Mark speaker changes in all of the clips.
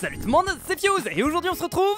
Speaker 1: Salut tout le monde, c'est Fuse et aujourd'hui on se retrouve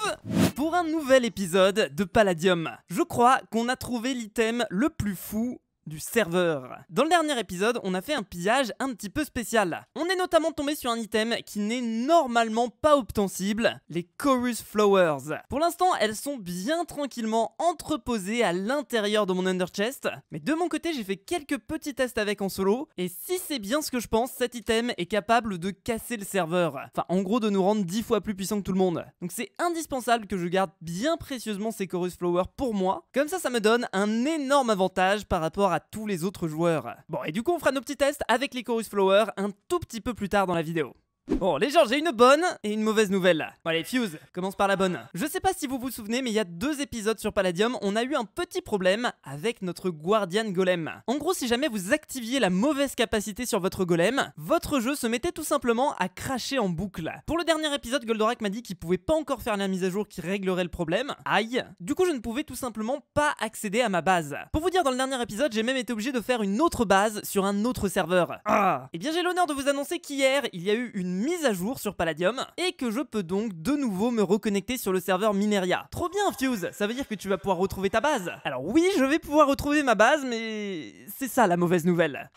Speaker 1: pour un nouvel épisode de Palladium. Je crois qu'on a trouvé l'item le plus fou du serveur. Dans le dernier épisode, on a fait un pillage un petit peu spécial. On est notamment tombé sur un item qui n'est normalement pas obtensible, les Chorus Flowers. Pour l'instant, elles sont bien tranquillement entreposées à l'intérieur de mon underchest, mais de mon côté, j'ai fait quelques petits tests avec en solo, et si c'est bien ce que je pense, cet item est capable de casser le serveur. Enfin, en gros, de nous rendre 10 fois plus puissant que tout le monde. Donc c'est indispensable que je garde bien précieusement ces Chorus Flowers pour moi, comme ça, ça me donne un énorme avantage par rapport à tous les autres joueurs. Bon, et du coup, on fera nos petits tests avec les Chorus Flower un tout petit peu plus tard dans la vidéo. Bon, les gens, j'ai une bonne et une mauvaise nouvelle. Bon, allez, Fuse, commence par la bonne. Je sais pas si vous vous souvenez, mais il y a deux épisodes sur Palladium, on a eu un petit problème avec notre Guardian Golem. En gros, si jamais vous activiez la mauvaise capacité sur votre golem, votre jeu se mettait tout simplement à cracher en boucle. Pour le dernier épisode, Goldorak m'a dit qu'il pouvait pas encore faire la mise à jour qui réglerait le problème. Aïe. Du coup, je ne pouvais tout simplement pas accéder à ma base. Pour vous dire, dans le dernier épisode, j'ai même été obligé de faire une autre base sur un autre serveur. Ah. Eh bien, j'ai l'honneur de vous annoncer qu'hier, il y a eu une mise à jour sur Palladium et que je peux donc de nouveau me reconnecter sur le serveur Mineria. Trop bien Fuse, ça veut dire que tu vas pouvoir retrouver ta base. Alors oui, je vais pouvoir retrouver ma base, mais c'est ça la mauvaise nouvelle.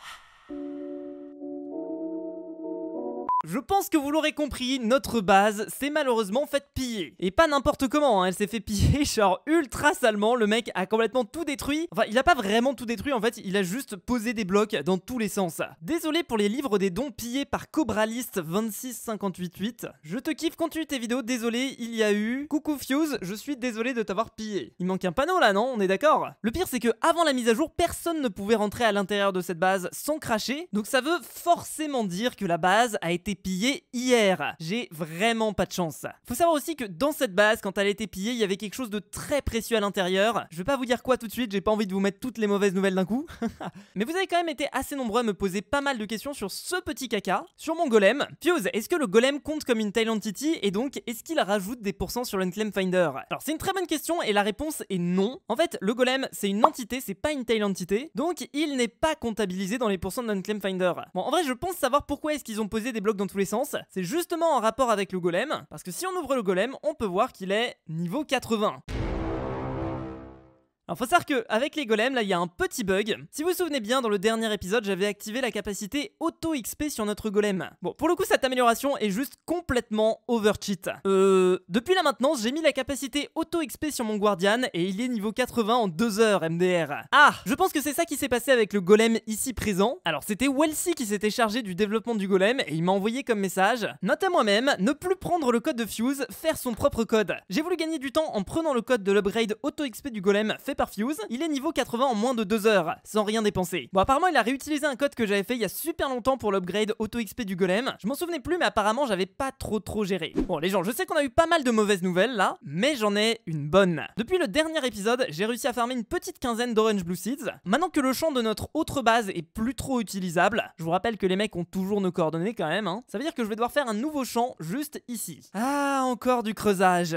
Speaker 1: Je pense que vous l'aurez compris, notre base s'est malheureusement faite piller. Et pas n'importe comment, hein, elle s'est fait piller genre ultra salement, le mec a complètement tout détruit. Enfin, il a pas vraiment tout détruit en fait, il a juste posé des blocs dans tous les sens. Désolé pour les livres des dons pillés par Cobralist 26588. Je te kiffe, continue tes vidéos, désolé, il y a eu... Coucou Fuse, je suis désolé de t'avoir pillé. Il manque un panneau là, non On est d'accord Le pire c'est que avant la mise à jour, personne ne pouvait rentrer à l'intérieur de cette base sans cracher, donc ça veut forcément dire que la base a été pillé hier. J'ai vraiment pas de chance. Faut savoir aussi que dans cette base, quand elle a été pillée, il y avait quelque chose de très précieux à l'intérieur. Je vais pas vous dire quoi tout de suite, j'ai pas envie de vous mettre toutes les mauvaises nouvelles d'un coup. Mais vous avez quand même été assez nombreux à me poser pas mal de questions sur ce petit caca, sur mon golem. Fuse, est-ce que le golem compte comme une tail entity et donc est-ce qu'il rajoute des pourcents sur claim finder Alors c'est une très bonne question et la réponse est non. En fait, le golem c'est une entité, c'est pas une tail entity, donc il n'est pas comptabilisé dans les pourcents de claim finder. Bon, en vrai, je pense savoir pourquoi est-ce qu'ils ont posé des blocs tous les sens, c'est justement en rapport avec le golem, parce que si on ouvre le golem, on peut voir qu'il est niveau 80 faut savoir qu'avec les golems, là, il y a un petit bug. Si vous vous souvenez bien, dans le dernier épisode, j'avais activé la capacité auto-XP sur notre golem. Bon, pour le coup, cette amélioration est juste complètement overcheat. Euh... Depuis la maintenance, j'ai mis la capacité auto-XP sur mon guardian et il est niveau 80 en 2 heures MDR. Ah Je pense que c'est ça qui s'est passé avec le golem ici présent. Alors c'était Welsy qui s'était chargé du développement du golem et il m'a envoyé comme message « Note à moi-même, ne plus prendre le code de Fuse, faire son propre code. J'ai voulu gagner du temps en prenant le code de l'upgrade auto-XP du golem fait par Fuse, il est niveau 80 en moins de 2 heures, sans rien dépenser. Bon, apparemment, il a réutilisé un code que j'avais fait il y a super longtemps pour l'upgrade auto-XP du golem. Je m'en souvenais plus, mais apparemment, j'avais pas trop trop géré. Bon, les gens, je sais qu'on a eu pas mal de mauvaises nouvelles là, mais j'en ai une bonne. Depuis le dernier épisode, j'ai réussi à farmer une petite quinzaine d'Orange Blue Seeds. Maintenant que le champ de notre autre base est plus trop utilisable, je vous rappelle que les mecs ont toujours nos coordonnées quand même, hein. ça veut dire que je vais devoir faire un nouveau champ juste ici. Ah, encore du creusage.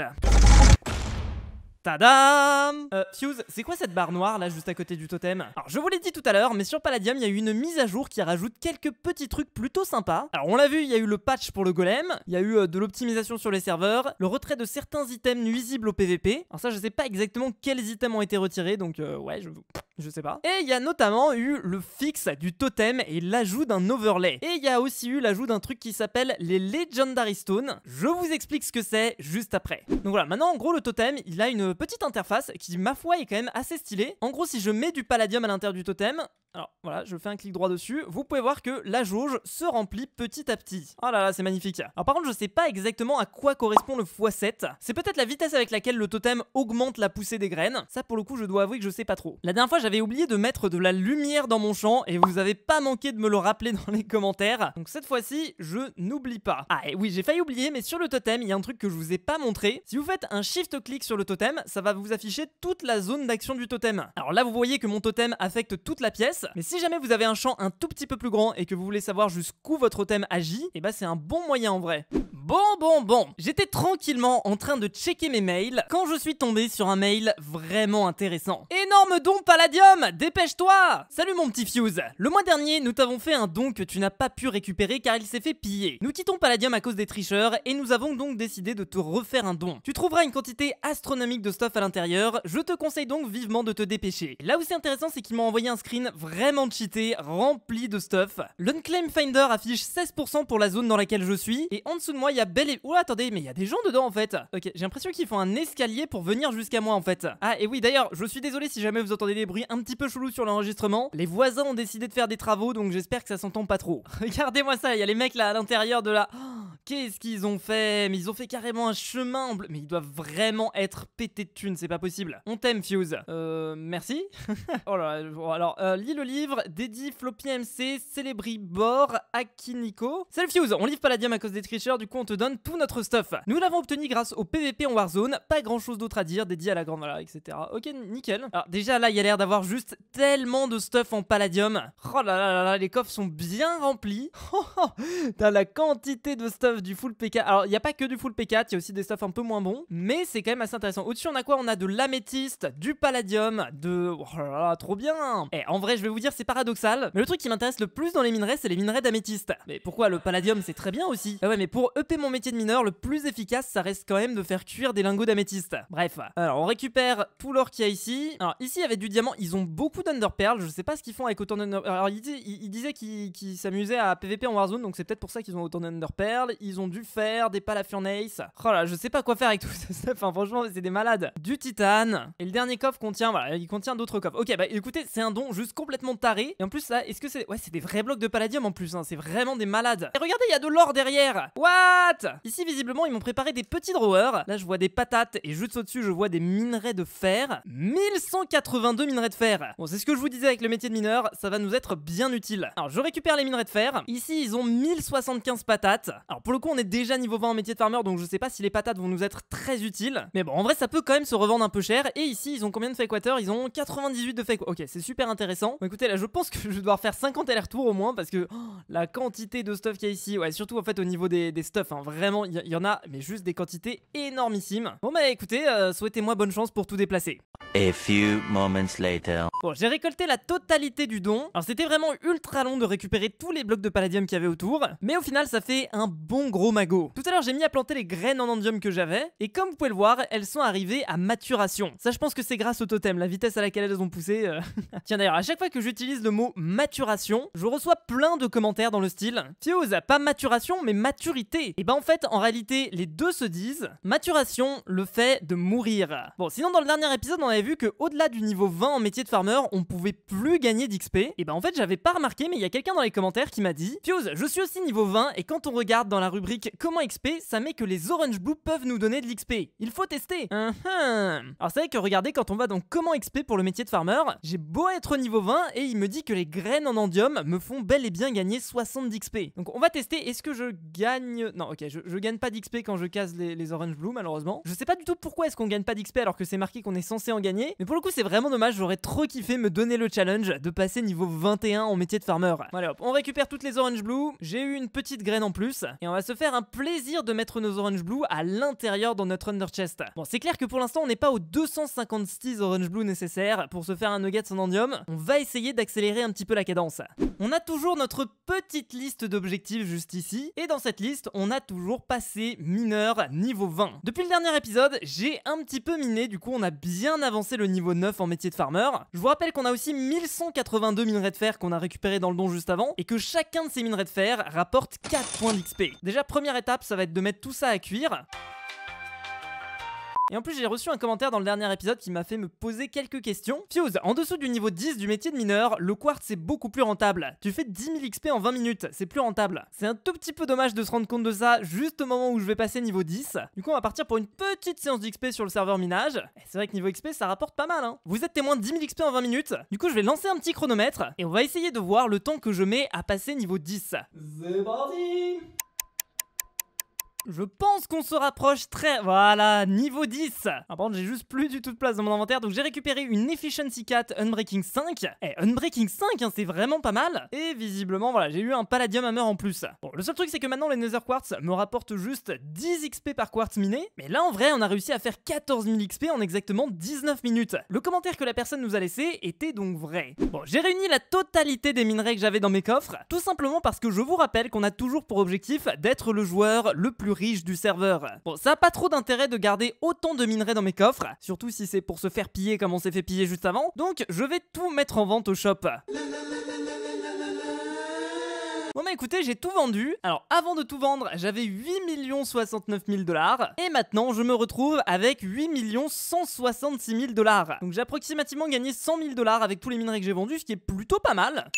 Speaker 1: Tadam euh, Fuse, c'est quoi cette barre noire là juste à côté du totem Alors je vous l'ai dit tout à l'heure, mais sur Palladium, il y a eu une mise à jour qui rajoute quelques petits trucs plutôt sympas. Alors on l'a vu, il y a eu le patch pour le golem, il y a eu euh, de l'optimisation sur les serveurs, le retrait de certains items nuisibles au PVP. Alors ça, je sais pas exactement quels items ont été retirés, donc euh, ouais, je vous je sais pas. Et il y a notamment eu le fixe du totem et l'ajout d'un overlay. Et il y a aussi eu l'ajout d'un truc qui s'appelle les Legendary Stones. Je vous explique ce que c'est juste après. Donc voilà, maintenant en gros le totem, il a une petite interface qui ma foi est quand même assez stylée. En gros si je mets du palladium à l'intérieur du totem, alors voilà, je fais un clic droit dessus. Vous pouvez voir que la jauge se remplit petit à petit. Oh là là, c'est magnifique. Alors par contre, je sais pas exactement à quoi correspond le x7. C'est peut-être la vitesse avec laquelle le totem augmente la poussée des graines. Ça, pour le coup, je dois avouer que je sais pas trop. La dernière fois, j'avais oublié de mettre de la lumière dans mon champ et vous avez pas manqué de me le rappeler dans les commentaires. Donc cette fois-ci, je n'oublie pas. Ah et oui, j'ai failli oublier, mais sur le totem, il y a un truc que je vous ai pas montré. Si vous faites un shift-clic sur le totem, ça va vous afficher toute la zone d'action du totem. Alors là, vous voyez que mon totem affecte toute la pièce. Mais si jamais vous avez un champ un tout petit peu plus grand et que vous voulez savoir jusqu'où votre thème agit, et eh bah ben, c'est un bon moyen en vrai. Bon, bon, bon. J'étais tranquillement en train de checker mes mails quand je suis tombé sur un mail vraiment intéressant. Énorme don Palladium, dépêche-toi Salut mon petit Fuse. Le mois dernier, nous t'avons fait un don que tu n'as pas pu récupérer car il s'est fait piller. Nous quittons Palladium à cause des tricheurs et nous avons donc décidé de te refaire un don. Tu trouveras une quantité astronomique de stuff à l'intérieur, je te conseille donc vivement de te dépêcher. Là où c'est intéressant, c'est qu'il m'a envoyé un screen vraiment vraiment cheaté, rempli de stuff. L'Unclaim Finder affiche 16% pour la zone dans laquelle je suis, et en dessous de moi, il y a bel et... Oh, attendez, mais il y a des gens dedans, en fait Ok, j'ai l'impression qu'ils font un escalier pour venir jusqu'à moi, en fait. Ah, et oui, d'ailleurs, je suis désolé si jamais vous entendez des bruits un petit peu chelous sur l'enregistrement. Les voisins ont décidé de faire des travaux, donc j'espère que ça s'entend pas trop. Regardez-moi ça, il y a les mecs là, à l'intérieur de la... Oh, qu'est-ce qu'ils ont fait Mais ils ont fait carrément un chemin bleu. Mais ils doivent vraiment être pétés de thunes, c'est pas possible. On t'aime, Fuse. Euh, merci. oh là, alors, euh, le livre dédié Floppy MC, Célébri Bor Akiniko. Salut Fuse, on livre Palladium à cause des tricheurs, du coup on te donne tout notre stuff. Nous l'avons obtenu grâce au PVP en Warzone, pas grand chose d'autre à dire, dédié à la grande valeur, etc. Ok, nickel. Alors déjà là, il y a l'air d'avoir juste tellement de stuff en Palladium. Oh là là là les coffres sont bien remplis. Oh, oh, oh T'as la quantité de stuff du full PK. Alors il n'y a pas que du full PK, il y a aussi des stuff un peu moins bons, mais c'est quand même assez intéressant. Au-dessus on a quoi On a de l'améthyste, du palladium, de... Oh là là, trop bien Et eh, en vrai je vais vous dire, c'est paradoxal, mais le truc qui m'intéresse le plus dans les minerais, c'est les minerais d'améthyste. Mais pourquoi le palladium, c'est très bien aussi ah ouais, mais pour EP mon métier de mineur, le plus efficace, ça reste quand même de faire cuire des lingots d'améthyste. Bref, alors on récupère tout l'or qu'il y a ici. Alors ici, y avait du diamant, ils ont beaucoup d'underpearls, je sais pas ce qu'ils font avec autant d'underpearls. Alors ils, disait disaient qu'ils s'amusaient à PVP en Warzone, donc c'est peut-être pour ça qu'ils ont autant d'underpearls. Ils ont dû faire des pales Oh là, je sais pas quoi faire avec tout ça, stuff, franchement, c'est des malades. Du titane. Et le dernier coffre contient, voilà, il contient d'autres coffres. Ok, bah écoutez, c'est un don juste complètement et en plus, là, est-ce que c'est. Ouais, c'est des vrais blocs de palladium en plus, hein. C'est vraiment des malades. Et regardez, il y a de l'or derrière. What Ici, visiblement, ils m'ont préparé des petits drawers. Là, je vois des patates et juste au-dessus, je vois des minerais de fer. 1182 minerais de fer. Bon, c'est ce que je vous disais avec le métier de mineur. Ça va nous être bien utile. Alors, je récupère les minerais de fer. Ici, ils ont 1075 patates. Alors, pour le coup, on est déjà niveau 20 en métier de farmer, donc je sais pas si les patates vont nous être très utiles. Mais bon, en vrai, ça peut quand même se revendre un peu cher. Et ici, ils ont combien de fake water Ils ont 98 de fake. Ok, c'est super intéressant écoutez, là, je pense que je vais devoir faire 50 allers-retours au moins parce que oh, la quantité de stuff qu'il y a ici, ouais, surtout en fait au niveau des, des stuff, hein, vraiment, il y, en a, mais juste des quantités énormissimes. Bon, bah écoutez, euh, souhaitez-moi bonne chance pour tout déplacer. A few moments later. Bon, j'ai récolté la totalité du don. Alors, c'était vraiment ultra long de récupérer tous les blocs de palladium qu'il y avait autour, mais au final, ça fait un bon gros magot. Tout à l'heure, j'ai mis à planter les graines en andium que j'avais, et comme vous pouvez le voir, elles sont arrivées à maturation. Ça, je pense que c'est grâce au totem, la vitesse à laquelle elles ont poussé. Euh. Tiens, d'ailleurs, à chaque fois que que j'utilise le mot maturation, je reçois plein de commentaires dans le style a pas maturation, mais maturité. Et eh bah ben, en fait, en réalité, les deux se disent maturation, le fait de mourir. Bon, sinon, dans le dernier épisode, on avait vu que au-delà du niveau 20 en métier de farmer, on pouvait plus gagner d'XP. Et eh bah ben, en fait, j'avais pas remarqué, mais il y a quelqu'un dans les commentaires qui m'a dit thiose je suis aussi niveau 20, et quand on regarde dans la rubrique comment XP, ça met que les Orange Blue peuvent nous donner de l'XP. Il faut tester. Alors c'est vrai que regardez, quand on va dans comment XP pour le métier de farmer, j'ai beau être niveau 20, et il me dit que les graines en endium me font bel et bien gagner 60 d'XP. Donc on va tester, est-ce que je gagne... Non ok, je, gagne pas d'XP quand je casse les, Orange Blue malheureusement. Je sais pas du tout pourquoi est-ce qu'on gagne pas d'XP alors que c'est marqué qu'on est censé en gagner, mais pour le coup c'est vraiment dommage, j'aurais trop kiffé me donner le challenge de passer niveau 21 en métier de farmer. Voilà. hop, on récupère toutes les Orange Blue, j'ai eu une petite graine en plus, et on va se faire un plaisir de mettre nos Orange Blue à l'intérieur dans notre Under Chest. Bon c'est clair que pour l'instant on n'est pas aux 256 Orange Blue nécessaires pour se faire un nugget en endium, on va essayer d'accélérer un petit peu la cadence. On a toujours notre petite liste d'objectifs juste ici, et dans cette liste, on a toujours passé mineur niveau 20. Depuis le dernier épisode, j'ai un petit peu miné, du coup on a bien avancé le niveau 9 en métier de farmer. Je vous rappelle qu'on a aussi 1182 minerais de fer qu'on a récupéré dans le don juste avant, et que chacun de ces minerais de fer rapporte 4 points d'XP. Déjà, première étape, ça va être de mettre tout ça à cuire. Et en plus, j'ai reçu un commentaire dans le dernier épisode qui m'a fait me poser quelques questions. Fuse, en dessous du niveau 10 du métier de mineur, le quartz c'est beaucoup plus rentable. Tu fais 10 000 XP en 20 minutes, c'est plus rentable. C'est un tout petit peu dommage de se rendre compte de ça juste au moment où je vais passer niveau 10. Du coup, on va partir pour une petite séance d'XP sur le serveur minage. C'est vrai que niveau XP, ça rapporte pas mal, hein. Vous êtes témoin de 10 000 XP en 20 minutes. Du coup, je vais lancer un petit chronomètre et on va essayer de voir le temps que je mets à passer niveau 10. C'est parti je pense qu'on se rapproche très... Voilà, niveau 10 ah, Par contre, j'ai juste plus du tout de place dans mon inventaire, donc j'ai récupéré une Efficiency cat Unbreaking 5. Eh, Unbreaking 5, hein, c'est vraiment pas mal Et visiblement, voilà, j'ai eu un Palladium Hammer en plus. Bon, le seul truc, c'est que maintenant, les Nether Quartz me rapportent juste 10 XP par quartz miné, mais là, en vrai, on a réussi à faire 14 000 XP en exactement 19 minutes. Le commentaire que la personne nous a laissé était donc vrai. Bon, j'ai réuni la totalité des minerais que j'avais dans mes coffres, tout simplement parce que je vous rappelle qu'on a toujours pour objectif d'être le joueur le plus riche du serveur. Bon, ça a pas trop d'intérêt de garder autant de minerais dans mes coffres, surtout si c'est pour se faire piller comme on s'est fait piller juste avant, donc je vais tout mettre en vente au shop. Bon bah écoutez, j'ai tout vendu. Alors avant de tout vendre, j'avais 8 millions 69 000 dollars. Et maintenant, je me retrouve avec 8 millions 166 000 dollars. Donc j'ai approximativement gagné 100 000 dollars avec tous les minerais que j'ai vendus, ce qui est plutôt pas mal.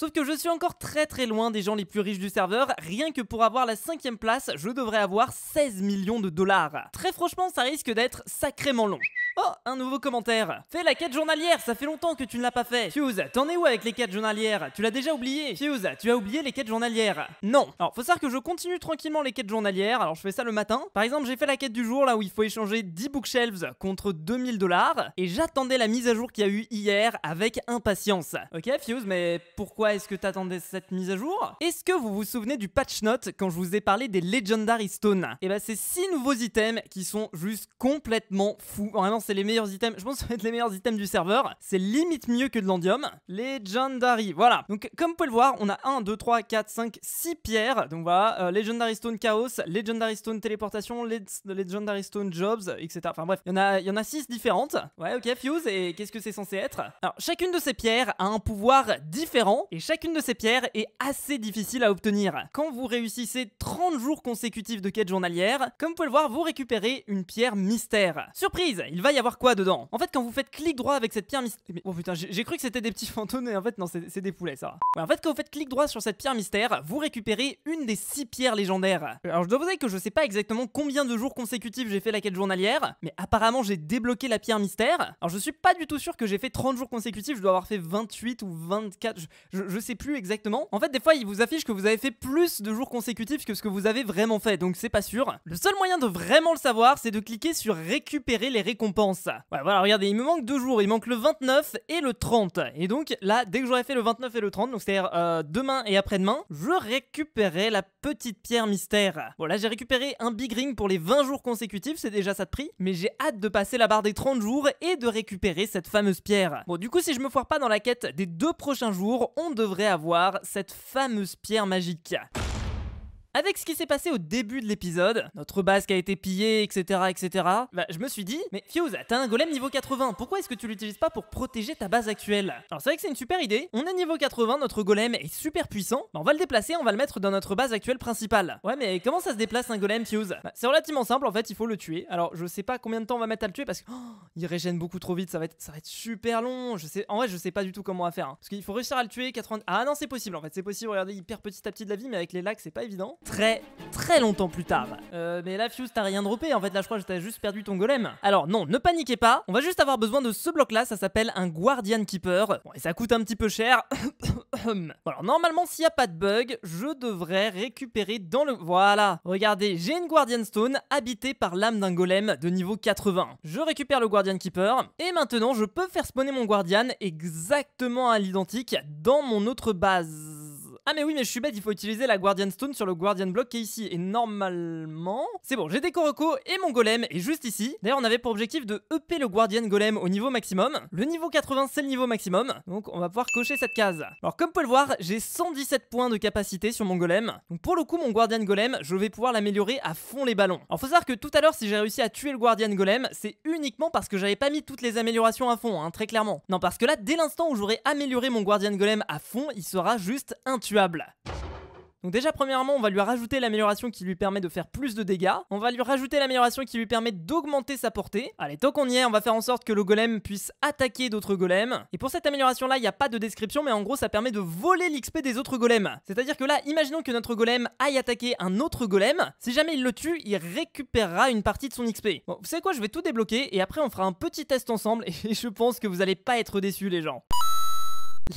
Speaker 1: Sauf que je suis encore très très loin des gens les plus riches du serveur, rien que pour avoir la cinquième place, je devrais avoir 16 millions de dollars. Très franchement, ça risque d'être sacrément long. Oh, un nouveau commentaire. Fais la quête journalière, ça fait longtemps que tu ne l'as pas fait. Fuse, t'en es où avec les quêtes journalières Tu l'as déjà oublié Fuse, tu as oublié les quêtes journalières. Non. Alors, faut savoir que je continue tranquillement les quêtes journalières. Alors, je fais ça le matin. Par exemple, j'ai fait la quête du jour là où il faut échanger 10 bookshelves contre 2000 dollars. Et j'attendais la mise à jour qu'il y a eu hier avec impatience. Ok, Fuse, mais pourquoi est-ce que t'attendais cette mise à jour Est-ce que vous vous souvenez du patch note quand je vous ai parlé des Legendary Stones Et eh ben, c'est 6 nouveaux items qui sont juste complètement fous. Vraiment, c'est les meilleurs items. Je pense que ça être les meilleurs items du serveur. C'est limite mieux que de l'endium. Legendary, voilà. Donc, comme vous pouvez le voir, on a 1, 2, 3, 4, 5, 6 pierres. Donc voilà, euh, Legendary Stone Chaos, Legendary Stone Téléportation, Legendary Stone Jobs, etc. Enfin bref, il y en a, il y en a 6 différentes. Ouais, ok, Fuse, et qu'est-ce que c'est censé être Alors, chacune de ces pierres a un pouvoir différent, et chacune de ces pierres est assez difficile à obtenir. Quand vous réussissez 30 jours consécutifs de quête journalière, comme vous pouvez le voir, vous récupérez une pierre mystère. Surprise, il va y avoir quoi dedans En fait, quand vous faites clic droit avec cette pierre mystère... Oh putain, j'ai cru que c'était des petits fantômes, et en fait, non, c'est des poulets, ça. en fait, quand vous faites clic droit sur cette pierre mystère, vous récupérez une des six pierres légendaires. Alors, je dois vous dire que je sais pas exactement combien de jours consécutifs j'ai fait la quête journalière, mais apparemment, j'ai débloqué la pierre mystère. Alors, je suis pas du tout sûr que j'ai fait 30 jours consécutifs, je dois avoir fait 28 ou 24, je, je, je sais plus exactement. En fait, des fois, il vous affiche que vous avez fait plus de jours consécutifs que ce que vous avez vraiment fait, donc c'est pas sûr. Le seul moyen de vraiment le savoir, c'est de cliquer sur récupérer les récompenses voilà, regardez, il me manque deux jours. Il manque le 29 et le 30. Et donc là, dès que j'aurai fait le 29 et le 30, donc c'est-à-dire euh, demain et après-demain, je récupérerai la petite pierre mystère. Voilà, j'ai récupéré un big ring pour les 20 jours consécutifs, c'est déjà ça de prix, mais j'ai hâte de passer la barre des 30 jours et de récupérer cette fameuse pierre. Bon, du coup, si je me foire pas dans la quête des deux prochains jours, on devrait avoir cette fameuse pierre magique. Avec ce qui s'est passé au début de l'épisode, notre base qui a été pillée, etc., etc., bah, je me suis dit, mais Fuse, t'as un golem niveau 80, pourquoi est-ce que tu l'utilises pas pour protéger ta base actuelle Alors c'est vrai que c'est une super idée, on est niveau 80, notre golem est super puissant, bah, on va le déplacer, on va le mettre dans notre base actuelle principale. Ouais, mais comment ça se déplace un golem, Fuse bah, C'est relativement simple, en fait, il faut le tuer. Alors je sais pas combien de temps on va mettre à le tuer parce que, oh, régène beaucoup trop vite, ça va, être, ça va être super long, je sais, en vrai, je sais pas du tout comment on faire. Hein. Parce qu'il faut réussir à le tuer, 80... Ah non, c'est possible, en fait, c'est possible, regardez, il perd petit à petit de la vie, mais avec les lacs, c'est pas évident très très longtemps plus tard. Euh, mais là, Fuse, t'as rien droppé. En fait, là, je crois que t'as juste perdu ton golem. Alors, non, ne paniquez pas. On va juste avoir besoin de ce bloc-là. Ça s'appelle un Guardian Keeper. Bon, et ça coûte un petit peu cher. alors, normalement, s'il n'y a pas de bug, je devrais récupérer dans le... Voilà. Regardez, j'ai une Guardian Stone habitée par l'âme d'un golem de niveau 80. Je récupère le Guardian Keeper. Et maintenant, je peux faire spawner mon Guardian exactement à l'identique dans mon autre base. Ah mais oui mais je suis bête, il faut utiliser la Guardian Stone sur le Guardian Block qui est ici. Et normalement... C'est bon, j'ai des coroco et mon Golem est juste ici. D'ailleurs on avait pour objectif de EP le Guardian Golem au niveau maximum. Le niveau 80 c'est le niveau maximum. Donc on va pouvoir cocher cette case. Alors comme vous pouvez le voir, j'ai 117 points de capacité sur mon Golem. Donc pour le coup mon Guardian Golem, je vais pouvoir l'améliorer à fond les ballons. Alors faut savoir que tout à l'heure si j'ai réussi à tuer le Guardian Golem, c'est uniquement parce que j'avais pas mis toutes les améliorations à fond, hein, très clairement. Non parce que là dès l'instant où j'aurai amélioré mon Guardian Golem à fond, il sera juste intuable. Donc déjà premièrement on va lui rajouter l'amélioration qui lui permet de faire plus de dégâts, on va lui rajouter l'amélioration qui lui permet d'augmenter sa portée. Allez tant qu'on y est on va faire en sorte que le golem puisse attaquer d'autres golems. Et pour cette amélioration là il n'y a pas de description mais en gros ça permet de voler l'XP des autres golems. C'est à dire que là imaginons que notre golem aille attaquer un autre golem, si jamais il le tue il récupérera une partie de son XP. Bon vous savez quoi je vais tout débloquer et après on fera un petit test ensemble et je pense que vous allez pas être déçus les gens.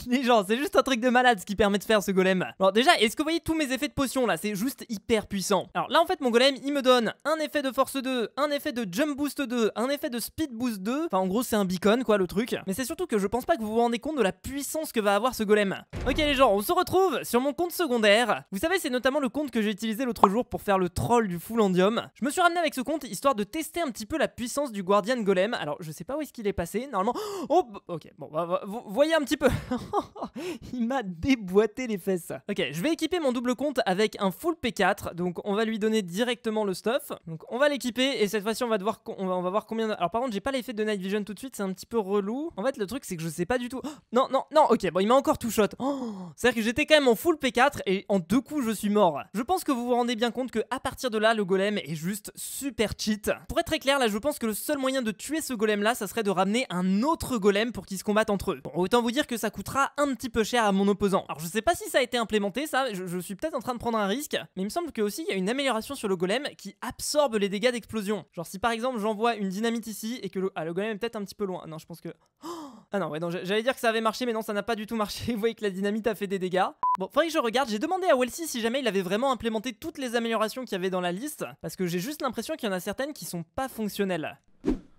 Speaker 1: Les gens, c'est juste un truc de malade ce qui permet de faire ce golem. Alors déjà, est-ce que vous voyez tous mes effets de potion là C'est juste hyper puissant. Alors là, en fait, mon golem, il me donne un effet de force 2, un effet de jump boost 2, un effet de speed boost 2. Enfin, en gros, c'est un beacon quoi, le truc. Mais c'est surtout que je pense pas que vous vous rendez compte de la puissance que va avoir ce golem. Ok les gens, on se retrouve sur mon compte secondaire. Vous savez, c'est notamment le compte que j'ai utilisé l'autre jour pour faire le troll du full endium. Je me suis ramené avec ce compte histoire de tester un petit peu la puissance du Guardian Golem. Alors, je sais pas où est-ce qu'il est passé. Normalement... Oh Ok, bon, bah, vous voyez un petit peu... il m'a déboîté les fesses. Ok, je vais équiper mon double compte avec un full P4. Donc, on va lui donner directement le stuff. Donc, on va l'équiper et cette fois-ci, on va devoir, on va, voir combien. Alors, par contre, j'ai pas l'effet de Night Vision tout de suite. C'est un petit peu relou. En fait, le truc, c'est que je sais pas du tout. Oh, non, non, non. Ok, bon, il m'a encore tout shot. Oh, c'est-à-dire que j'étais quand même en full P4 et en deux coups, je suis mort. Je pense que vous vous rendez bien compte que à partir de là, le golem est juste super cheat. Pour être très clair, là, je pense que le seul moyen de tuer ce golem-là, ça serait de ramener un autre golem pour qu'ils se combattent entre eux. Bon, autant vous dire que ça coûte coûtera un petit peu cher à mon opposant. Alors je sais pas si ça a été implémenté ça, je, suis peut-être en train de prendre un risque, mais il me semble que aussi il y a une amélioration sur le golem qui absorbe les dégâts d'explosion. Genre si par exemple j'envoie une dynamite ici et que le, ah, le golem est peut-être un petit peu loin. Non je pense que... ah non, ouais, non, j'allais dire que ça avait marché, mais non, ça n'a pas du tout marché. Vous voyez que la dynamite a fait des dégâts. Bon, faudrait que je regarde. J'ai demandé à Welsi si jamais il avait vraiment implémenté toutes les améliorations qu'il y avait dans la liste, parce que j'ai juste l'impression qu'il y en a certaines qui sont pas fonctionnelles.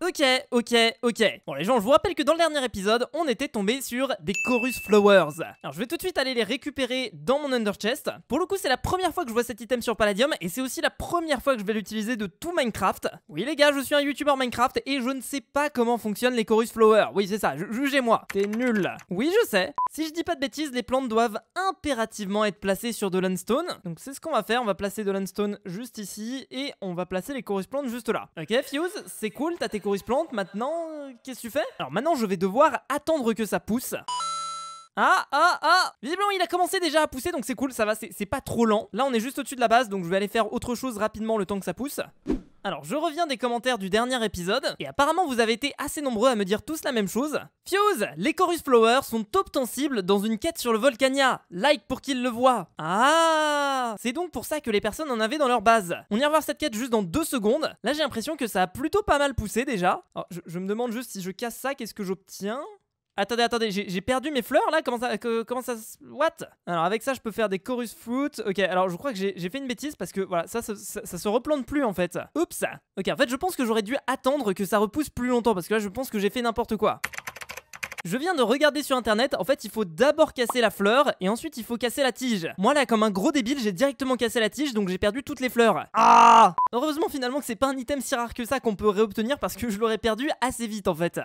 Speaker 1: Ok, ok, ok. Bon les gens, je vous rappelle que dans le dernier épisode, on était tombé sur des Chorus Flowers. Alors je vais tout de suite aller les récupérer dans mon Underchest. Pour le coup, c'est la première fois que je vois cet item sur Palladium et c'est aussi la première fois que je vais l'utiliser de tout Minecraft. Oui les gars, je suis un youtubeur Minecraft et je ne sais pas comment fonctionnent les Chorus Flowers. Oui c'est ça, jugez-moi. T'es nul. Oui je sais. Si je dis pas de bêtises, les plantes doivent impérativement être placées sur de l'unstone. Donc c'est ce qu'on va faire, on va placer de l'unstone juste ici et on va placer les Chorus Plantes juste là. Ok Fuse, c'est cool, t'as tes Chorus se plante, maintenant, euh, qu'est-ce que tu fais Alors maintenant, je vais devoir attendre que ça pousse. Ah, ah, ah Visiblement, il a commencé déjà à pousser, donc c'est cool, ça va, c'est pas trop lent. Là, on est juste au-dessus de la base, donc je vais aller faire autre chose rapidement le temps que ça pousse. Alors, je reviens des commentaires du dernier épisode, et apparemment vous avez été assez nombreux à me dire tous la même chose. Fuse, les Chorus Flowers sont obtensibles dans une quête sur le Volcania. Like pour qu'ils le voient. Ah C'est donc pour ça que les personnes en avaient dans leur base. On ira voir cette quête juste dans deux secondes. Là, j'ai l'impression que ça a plutôt pas mal poussé déjà. Oh, je me demande juste si je casse ça, qu'est-ce que j'obtiens Attendez, attendez, j'ai perdu mes fleurs là Comment ça, comment ça What Alors avec ça, je peux faire des chorus fruits, Ok, alors je crois que j'ai fait une bêtise parce que voilà, ça, ça, ça se replante plus en fait. Oups Ok, en fait, je pense que j'aurais dû attendre que ça repousse plus longtemps parce que là, je pense que j'ai fait n'importe quoi. Je viens de regarder sur internet, en fait il faut d'abord casser la fleur et ensuite il faut casser la tige. Moi là comme un gros débile j'ai directement cassé la tige donc j'ai perdu toutes les fleurs. Ah Heureusement finalement que c'est pas un item si rare que ça qu'on peut réobtenir parce que je l'aurais perdu assez vite en fait.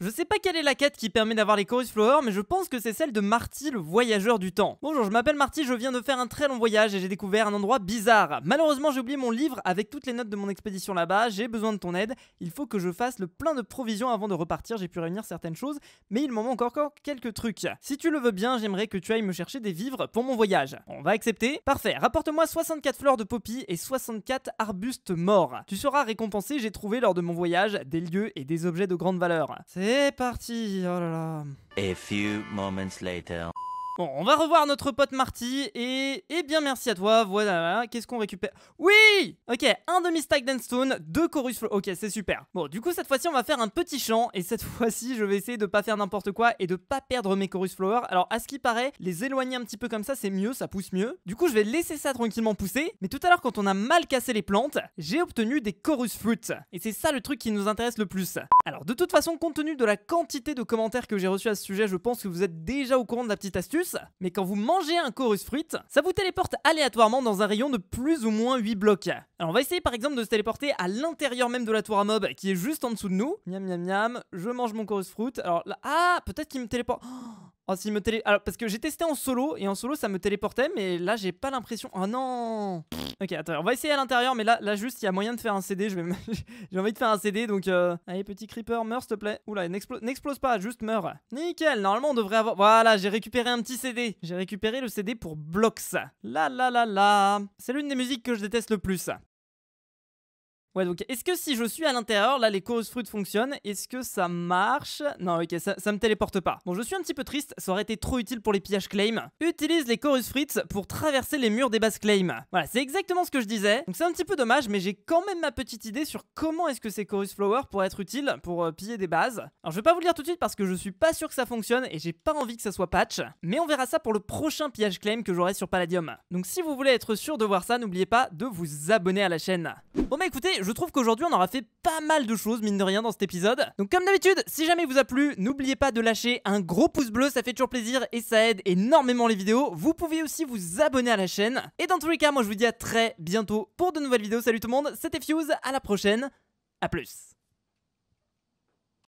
Speaker 1: Je sais pas quelle est la quête qui permet d'avoir les flowers mais je pense que c'est celle de Marty, le voyageur du temps. Bonjour, je m'appelle Marty, je viens de faire un très long voyage et j'ai découvert un endroit bizarre. Malheureusement, j'ai oublié mon livre avec toutes les notes de mon expédition là-bas, j'ai besoin de ton aide, il faut que je fasse le plein de provisions avant de repartir, j'ai pu réunir certaines choses, mais il m'en manque encore quelques trucs. Si tu le veux bien, j'aimerais que tu ailles me chercher des vivres pour mon voyage. On va accepter. Parfait, rapporte-moi 64 fleurs de poppy et 64 arbustes morts. Tu seras récompensé, j'ai trouvé lors de mon voyage des lieux et des objets de grande valeur. C'est c'est parti, oh là là. A few moments later. Bon, on va revoir notre pote Marty et... Eh bien, merci à toi, voilà, qu'est-ce qu'on récupère Oui Ok, un demi-stack d'Endstone, deux Chorus flowers, ok, c'est super. Bon, du coup, cette fois-ci, on va faire un petit champ et cette fois-ci, je vais essayer de pas faire n'importe quoi et de pas perdre mes Chorus Flowers. Alors, à ce qui paraît, les éloigner un petit peu comme ça, c'est mieux, ça pousse mieux. Du coup, je vais laisser ça tranquillement pousser, mais tout à l'heure, quand on a mal cassé les plantes, j'ai obtenu des Chorus Fruits, et c'est ça le truc qui nous intéresse le plus. Alors, de toute façon, compte tenu de la quantité de commentaires que j'ai reçus à ce sujet, je pense que vous êtes déjà au courant de la petite astuce, mais quand vous mangez un chorus fruit, ça vous téléporte aléatoirement dans un rayon de plus ou moins 8 blocs. Alors on va essayer par exemple de se téléporter à l'intérieur même de la tour à mob qui est juste en dessous de nous. Miam miam miam, je mange mon chorus fruit. Alors là, ah, peut-être qu'il me téléporte. Oh Oh, si me télé... Alors, parce que j'ai testé en solo, et en solo, ça me téléportait, mais là, j'ai pas l'impression... Oh non Ok, attends, on va essayer à l'intérieur, mais là, là juste, il y a moyen de faire un CD. J'ai envie de faire un CD, donc... Euh, allez, petit creeper, meurs, s'il te plaît. Oula, n'explose pas, juste meurs. Nickel, normalement, on devrait avoir... Voilà, j'ai récupéré un petit CD. J'ai récupéré le CD pour Blox. La la la la C'est l'une des musiques que je déteste le plus. Ouais, donc est-ce que si je suis à l'intérieur, là, les Chorus fruits fonctionnent Est-ce que ça marche Non, ok, ça, me téléporte pas. Bon, je suis un petit peu triste, ça aurait été trop utile pour les pillages claim. Utilise les chorus Fruits pour traverser les murs des bases claim. Voilà, c'est exactement ce que je disais. Donc c'est un petit peu dommage, mais j'ai quand même ma petite idée sur comment est-ce que ces chorus flowers pourraient être utiles pour euh, piller des bases. Alors je vais pas vous le dire tout de suite parce que je suis pas sûr que ça fonctionne et j'ai pas envie que ça soit patch. Mais on verra ça pour le prochain pillage claim que j'aurai sur Palladium. Donc si vous voulez être sûr de voir ça, n'oubliez pas de vous abonner à la chaîne. Bon bah écoutez, je je trouve qu'aujourd'hui on aura fait pas mal de choses mine de rien dans cet épisode. Donc comme d'habitude, si jamais vous a plu, n'oubliez pas de lâcher un gros pouce bleu, ça fait toujours plaisir et ça aide énormément les vidéos. Vous pouvez aussi vous abonner à la chaîne. Et dans tous les cas, moi je vous dis à très bientôt pour de nouvelles vidéos. Salut tout le monde, c'était Fuse, à la prochaine, à plus.